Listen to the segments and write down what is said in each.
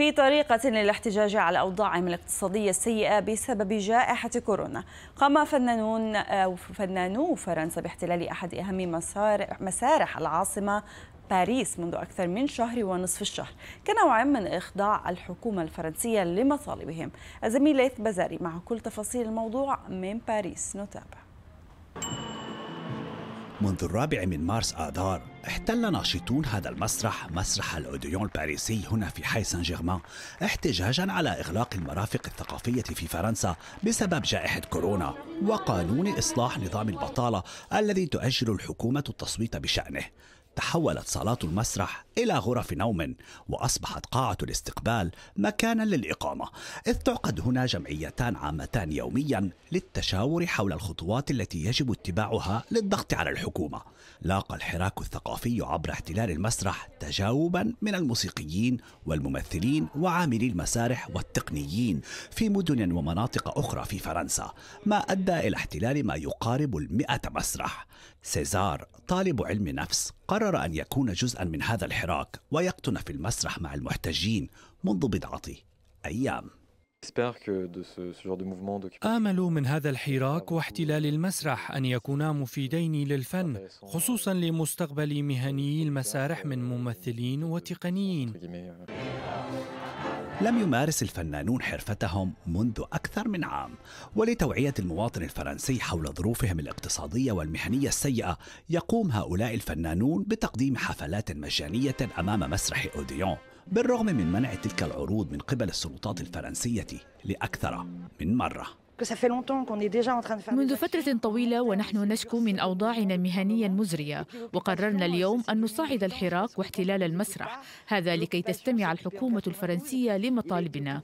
في طريقة للاحتجاج على أوضاعهم الاقتصادية السيئة بسبب جائحة كورونا قام فنانون آه، فنانو فرنسا باحتلال أحد أهم مسارح العاصمة باريس منذ أكثر من شهر ونصف الشهر كنوع من إخضاع الحكومة الفرنسية لمطالبهم الزميل ليث بزاري مع كل تفاصيل الموضوع من باريس نتابع منذ الرابع من مارس آذار احتل ناشطون هذا المسرح مسرح الأوديون الباريسي هنا في حي سان جيرمان احتجاجا على إغلاق المرافق الثقافية في فرنسا بسبب جائحة كورونا وقانون إصلاح نظام البطالة الذي تؤجل الحكومة التصويت بشأنه تحولت صالات المسرح إلى غرف نوم وأصبحت قاعة الاستقبال مكانا للإقامة إذ تعقد هنا جمعيتان عامتان يوميا للتشاور حول الخطوات التي يجب اتباعها للضغط على الحكومة لاقى الحراك الثقافي عبر احتلال المسرح تجاوبا من الموسيقيين والممثلين وعاملي المسارح والتقنيين في مدن ومناطق أخرى في فرنسا ما أدى إلى احتلال ما يقارب المئة مسرح سيزار طالب علم نفس قرر قرر أن يكون جزءا من هذا الحراك ويقطن في المسرح مع المحتجين منذ بضعة أيام آمل من هذا الحراك واحتلال المسرح أن يكونا مفيدين للفن خصوصا لمستقبل مهنيي المسارح من ممثلين وتقنيين لم يمارس الفنانون حرفتهم منذ أكثر من عام ولتوعية المواطن الفرنسي حول ظروفهم الاقتصادية والمهنية السيئة يقوم هؤلاء الفنانون بتقديم حفلات مجانية أمام مسرح أوديون بالرغم من منع تلك العروض من قبل السلطات الفرنسية لأكثر من مرة منذ فترة طويلة ونحن نشكو من أوضاعنا مهنيا مزرية وقررنا اليوم أن نصعد الحراك واحتلال المسرح هذا لكي تستمع الحكومة الفرنسية لمطالبنا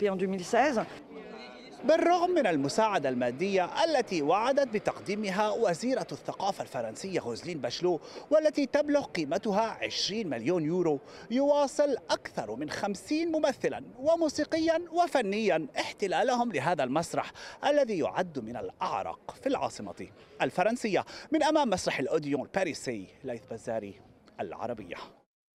بالرغم من المساعدة المادية التي وعدت بتقديمها وزيرة الثقافة الفرنسية غوزلين باشلو والتي تبلغ قيمتها 20 مليون يورو يواصل أكثر من 50 ممثلا وموسيقيا وفنيا احتلالهم لهذا المسرح الذي يعد من الأعرق في العاصمة الفرنسية من أمام مسرح الأوديون الباريسي ليث بزاري العربية